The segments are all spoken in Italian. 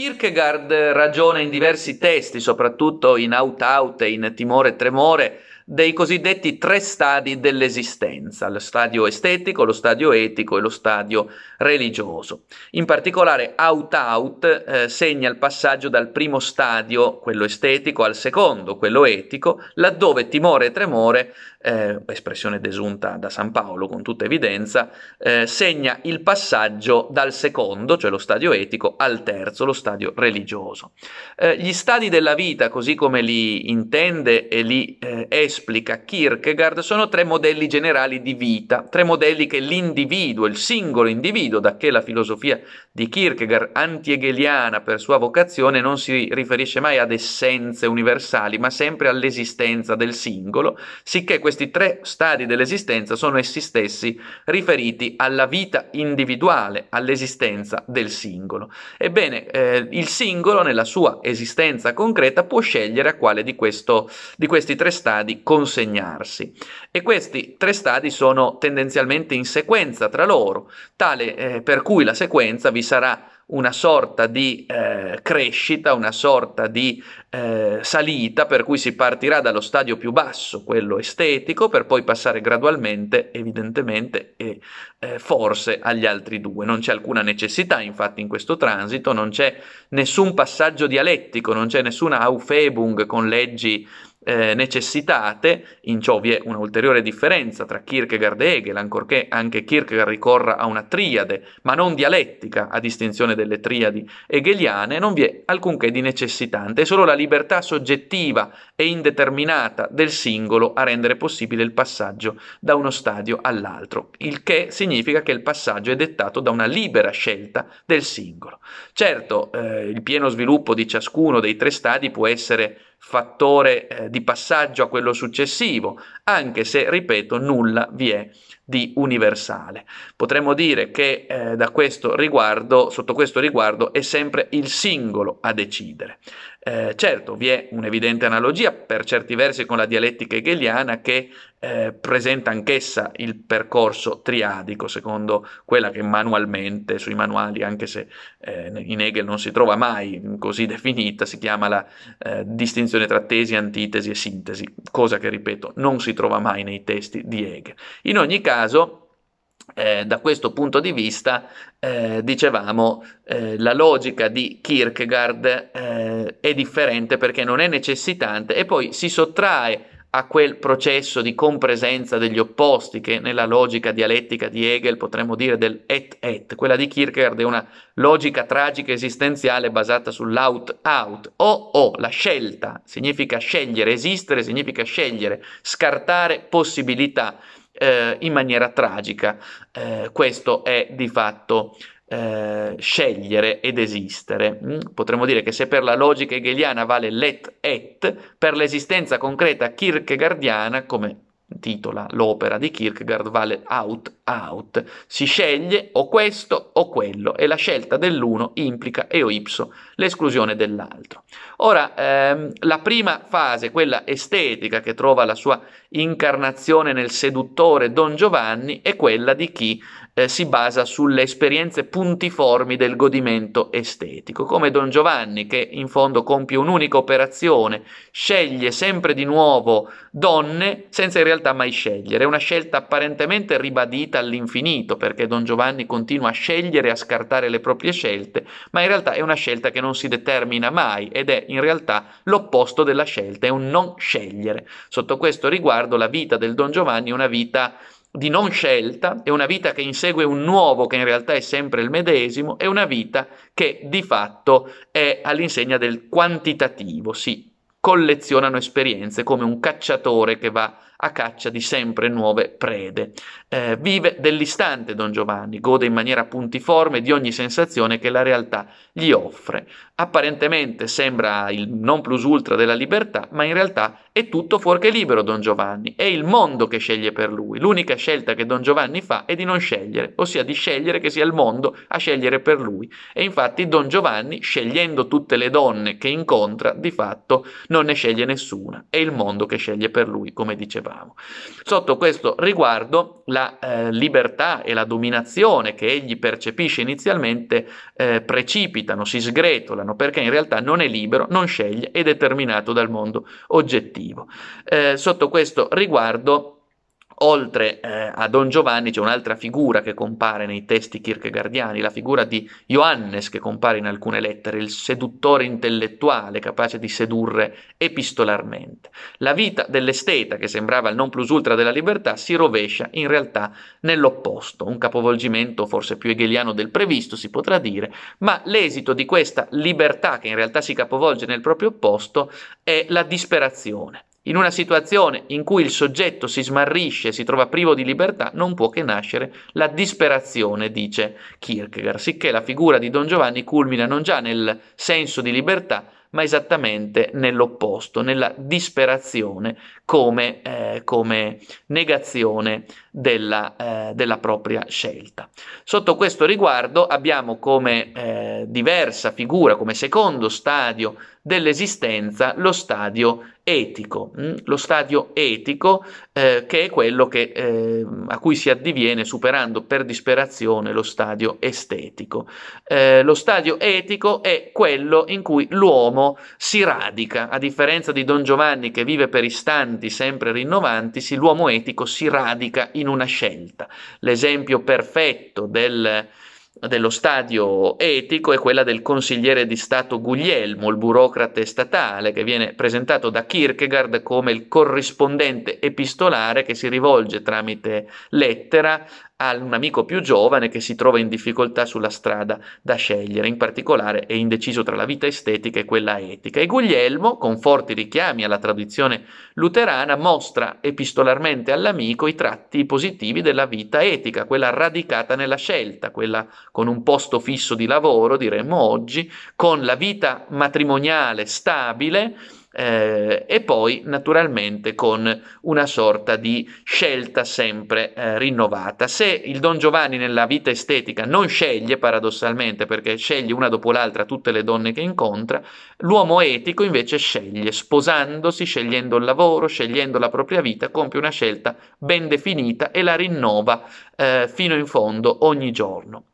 Kierkegaard ragiona in diversi testi, soprattutto in Out Out e in Timore e Tremore, dei cosiddetti tre stadi dell'esistenza, lo stadio estetico, lo stadio etico e lo stadio religioso. In particolare out-out eh, segna il passaggio dal primo stadio, quello estetico, al secondo, quello etico, laddove timore e tremore, eh, espressione desunta da San Paolo con tutta evidenza, eh, segna il passaggio dal secondo, cioè lo stadio etico, al terzo, lo stadio religioso. Eh, gli stadi della vita, così come li intende e li eh, esprime, esplica Kierkegaard sono tre modelli generali di vita, tre modelli che l'individuo, il singolo individuo, da che la filosofia di Kierkegaard anti-hegeliana per sua vocazione non si riferisce mai ad essenze universali, ma sempre all'esistenza del singolo, sicché questi tre stadi dell'esistenza sono essi stessi riferiti alla vita individuale, all'esistenza del singolo. Ebbene, eh, il singolo nella sua esistenza concreta può scegliere a quale di, questo, di questi tre stadi consegnarsi. E questi tre stadi sono tendenzialmente in sequenza tra loro, tale eh, per cui la sequenza vi sarà una sorta di eh, crescita, una sorta di eh, salita, per cui si partirà dallo stadio più basso, quello estetico, per poi passare gradualmente, evidentemente, e eh, forse agli altri due. Non c'è alcuna necessità, infatti, in questo transito, non c'è nessun passaggio dialettico, non c'è nessuna aufebung con leggi eh, necessitate, in ciò vi è un'ulteriore differenza tra Kierkegaard e Hegel, ancorché anche Kierkegaard ricorra a una triade, ma non dialettica, a distinzione delle triadi hegeliane, non vi è alcunché di necessitante, è solo la libertà soggettiva e indeterminata del singolo a rendere possibile il passaggio da uno stadio all'altro, il che significa che il passaggio è dettato da una libera scelta del singolo. Certo, eh, il pieno sviluppo di ciascuno dei tre stadi può essere fattore eh, di passaggio a quello successivo, anche se, ripeto, nulla vi è di universale. Potremmo dire che eh, da questo riguardo, sotto questo riguardo è sempre il singolo a decidere. Eh, certo, vi è un'evidente analogia per certi versi con la dialettica hegeliana che eh, presenta anch'essa il percorso triadico, secondo quella che manualmente, sui manuali, anche se eh, in Hegel non si trova mai così definita, si chiama la eh, distinzione tra tesi, antitesi e sintesi, cosa che, ripeto, non si trova mai nei testi di Hegel. In ogni caso, caso, eh, da questo punto di vista, eh, dicevamo, eh, la logica di Kierkegaard eh, è differente perché non è necessitante e poi si sottrae a quel processo di compresenza degli opposti che nella logica dialettica di Hegel potremmo dire del et et, quella di Kierkegaard è una logica tragica esistenziale basata sull'out out, o o, la scelta, significa scegliere, esistere significa scegliere, scartare possibilità, eh, in maniera tragica. Eh, questo è di fatto eh, scegliere ed esistere. Mm? Potremmo dire che se per la logica hegeliana vale let et, per l'esistenza concreta kierkegaardiana, come titola l'opera di Kierkegaard, vale out, out. Si sceglie o questo o quello e la scelta dell'uno implica e o ipso l'esclusione dell'altro. Ora, ehm, la prima fase, quella estetica che trova la sua incarnazione nel seduttore Don Giovanni, è quella di chi eh, si basa sulle esperienze puntiformi del godimento estetico, come Don Giovanni che in fondo compie un'unica operazione, sceglie sempre di nuovo donne senza in realtà mai scegliere, è una scelta apparentemente ribadita all'infinito perché Don Giovanni continua a scegliere e a scartare le proprie scelte, ma in realtà è una scelta che non si determina mai ed è in realtà l'opposto della scelta, è un non scegliere. Sotto questo riguardo la vita del Don Giovanni è una vita di non scelta, è una vita che insegue un nuovo che in realtà è sempre il medesimo, è una vita che di fatto è all'insegna del quantitativo, si collezionano esperienze come un cacciatore che va a caccia di sempre nuove prede. Eh, vive dell'istante Don Giovanni, gode in maniera puntiforme di ogni sensazione che la realtà gli offre. Apparentemente sembra il non plus ultra della libertà, ma in realtà è tutto fuorché libero Don Giovanni, è il mondo che sceglie per lui. L'unica scelta che Don Giovanni fa è di non scegliere, ossia di scegliere che sia il mondo a scegliere per lui. E infatti Don Giovanni, scegliendo tutte le donne che incontra, di fatto non ne sceglie nessuna, è il mondo che sceglie per lui, come diceva dicevamo. Sotto questo riguardo la eh, libertà e la dominazione che egli percepisce inizialmente eh, precipitano, si sgretolano perché in realtà non è libero, non sceglie, è determinato dal mondo oggettivo. Eh, sotto questo riguardo Oltre eh, a Don Giovanni c'è un'altra figura che compare nei testi kierkegaardiani, la figura di Johannes che compare in alcune lettere, il seduttore intellettuale capace di sedurre epistolarmente. La vita dell'esteta, che sembrava il non plus ultra della libertà, si rovescia in realtà nell'opposto, un capovolgimento forse più hegeliano del previsto, si potrà dire, ma l'esito di questa libertà che in realtà si capovolge nel proprio opposto è la disperazione in una situazione in cui il soggetto si smarrisce e si trova privo di libertà, non può che nascere la disperazione, dice Kierkegaard, sicché la figura di Don Giovanni culmina non già nel senso di libertà, ma esattamente nell'opposto, nella disperazione come, eh, come negazione della, eh, della, propria scelta. Sotto questo riguardo abbiamo come eh, diversa figura, come secondo stadio dell'esistenza lo stadio etico, mh? Mm? lo stadio etico eh, che è quello che, eh, a cui si addiviene superando per disperazione lo stadio estetico. Eh, lo stadio etico è quello in cui l'uomo si radica, a differenza di Don Giovanni che vive per istanti sempre rinnovanti, l'uomo etico si radica in una scelta. L'esempio perfetto del dello stadio etico è quella del consigliere di Stato Guglielmo, il burocrate statale, che viene presentato da Kierkegaard come il corrispondente epistolare che si rivolge tramite lettera ha un amico più giovane che si trova in difficoltà sulla strada da scegliere, in particolare è indeciso tra la vita estetica e quella etica. E Guglielmo, con forti richiami alla tradizione luterana, mostra epistolarmente all'amico i tratti positivi della vita etica, quella radicata nella scelta, quella con un posto fisso di lavoro, diremmo oggi, con la vita matrimoniale stabile, eh, e poi naturalmente con una sorta di scelta sempre eh, rinnovata. Se il Don Giovanni nella vita estetica non sceglie paradossalmente perché sceglie una dopo l'altra tutte le donne che incontra, l'uomo etico invece sceglie, sposandosi, scegliendo il lavoro, scegliendo la propria vita, compie una scelta ben definita e la rinnova eh, fino in fondo ogni giorno.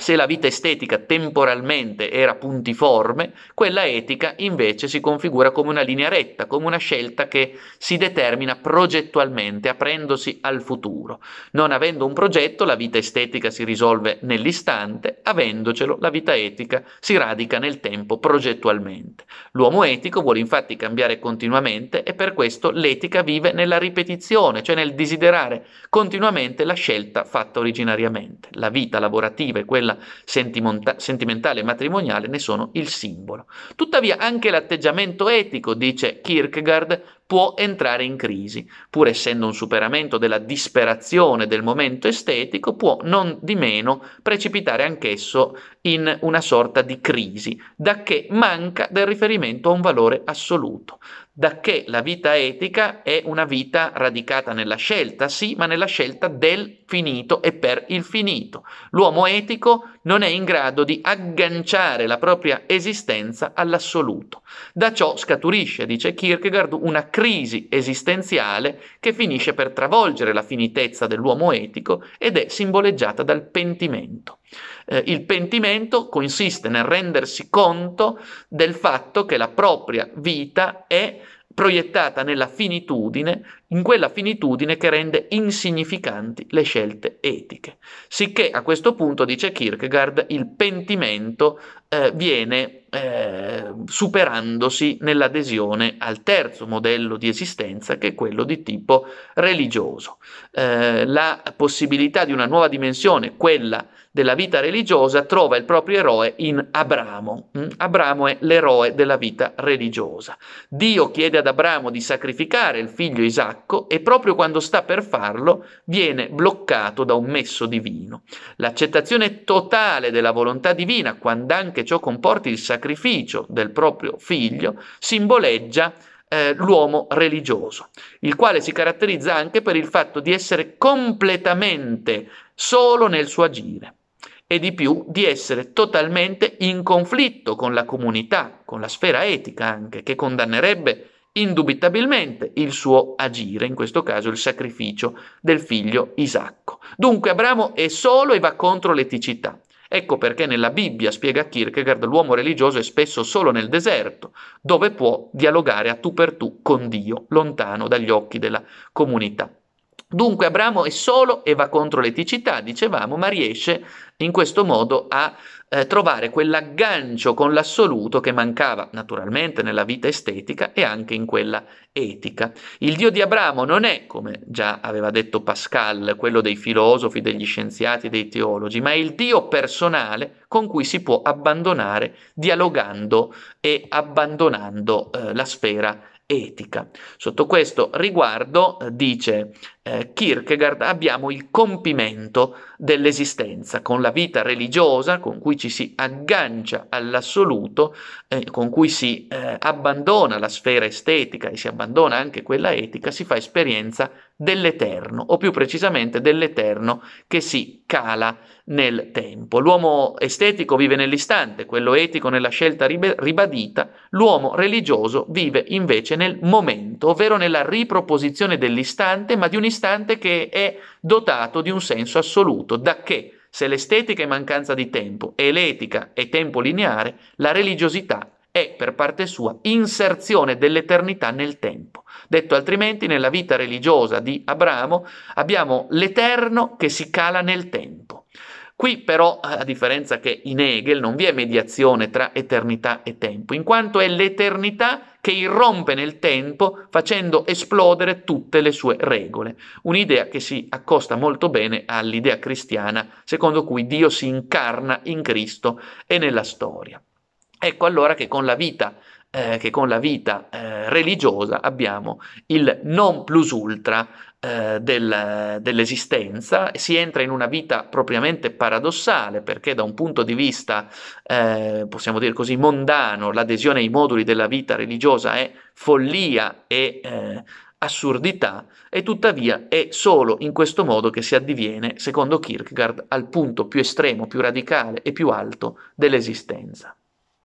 Se la vita estetica temporalmente era puntiforme, quella etica invece si configura come una linea retta, come una scelta che si determina progettualmente, aprendosi al futuro. Non avendo un progetto, la vita estetica si risolve nell'istante, avendocelo, la vita etica si radica nel tempo progettualmente. L'uomo etico vuole infatti cambiare continuamente e per questo l'etica vive nella ripetizione, cioè nel desiderare continuamente la scelta fatta originariamente. La vita lavorativa è quella quella sentimentale e matrimoniale ne sono il simbolo. Tuttavia anche l'atteggiamento etico, dice Kierkegaard, può entrare in crisi. Pur essendo un superamento della disperazione del momento estetico, può non di meno precipitare anch'esso in una sorta di crisi, da che manca del riferimento a un valore assoluto, da che la vita etica è una vita radicata nella scelta, sì, ma nella scelta del finito e per il finito. L'uomo etico non è in grado di agganciare la propria esistenza all'assoluto. Da ciò scaturisce, dice Kierkegaard, una crisi crisi esistenziale che finisce per travolgere la finitezza dell'uomo etico ed è simboleggiata dal pentimento. Eh, il pentimento consiste nel rendersi conto del fatto che la propria vita è proiettata nella finitudine, in quella finitudine che rende insignificanti le scelte etiche. Sicché a questo punto, dice Kierkegaard, il pentimento eh, viene eh, superandosi nell'adesione al terzo modello di esistenza che è quello di tipo religioso. Eh, la possibilità di una nuova dimensione, quella della vita religiosa, trova il proprio eroe in Abramo. Mm? Abramo è l'eroe della vita religiosa. Dio chiede ad Abramo di sacrificare il figlio Isacco e proprio quando sta per farlo viene bloccato da un messo divino. L'accettazione totale della volontà divina, quando anche ciò comporti il sacrificio, sacrificio del proprio figlio simboleggia eh, l'uomo religioso, il quale si caratterizza anche per il fatto di essere completamente solo nel suo agire e di più di essere totalmente in conflitto con la comunità, con la sfera etica anche, che condannerebbe indubitabilmente il suo agire, in questo caso il sacrificio del figlio Isacco. Dunque Abramo è solo e va contro l'eticità. Ecco perché nella Bibbia, spiega Kierkegaard, l'uomo religioso è spesso solo nel deserto, dove può dialogare a tu per tu con Dio, lontano dagli occhi della comunità. Dunque Abramo è solo e va contro l'eticità, dicevamo, ma riesce in questo modo a eh, trovare quell'aggancio con l'assoluto che mancava naturalmente nella vita estetica e anche in quella etica. Il Dio di Abramo non è, come già aveva detto Pascal, quello dei filosofi, degli scienziati, dei teologi, ma è il Dio personale con cui si può abbandonare dialogando e abbandonando eh, la sfera etica. Sotto questo riguardo eh, dice eh, Kierkegaard abbiamo il compimento dell'esistenza, con la vita religiosa con cui ci si aggancia all'assoluto, eh, con cui si eh, abbandona la sfera estetica e si abbandona anche quella etica, si fa esperienza dell'eterno, o più precisamente dell'eterno che si cala nel tempo. L'uomo estetico vive nell'istante, quello etico nella scelta ribadita, l'uomo religioso vive invece nel momento, ovvero nella riproposizione dell'istante, ma di un istante istante che è dotato di un senso assoluto, da che, se l'estetica è mancanza di tempo e l'etica è tempo lineare, la religiosità è per parte sua inserzione dell'eternità nel tempo. Detto altrimenti, nella vita religiosa di Abramo abbiamo l'eterno che si cala nel tempo. Qui però, a differenza che in Hegel, non vi è mediazione tra eternità e tempo, in quanto è l'eternità che irrompe nel tempo facendo esplodere tutte le sue regole. Un'idea che si accosta molto bene all'idea cristiana, secondo cui Dio si incarna in Cristo e nella storia. Ecco allora che con la vita eh, che con la vita eh, religiosa abbiamo il non plus ultra eh, del, dell'esistenza, si entra in una vita propriamente paradossale perché da un punto di vista, eh, possiamo dire così, mondano, l'adesione ai moduli della vita religiosa è follia e eh, assurdità e tuttavia è solo in questo modo che si addiviene, secondo Kierkegaard, al punto più estremo, più radicale e più alto dell'esistenza.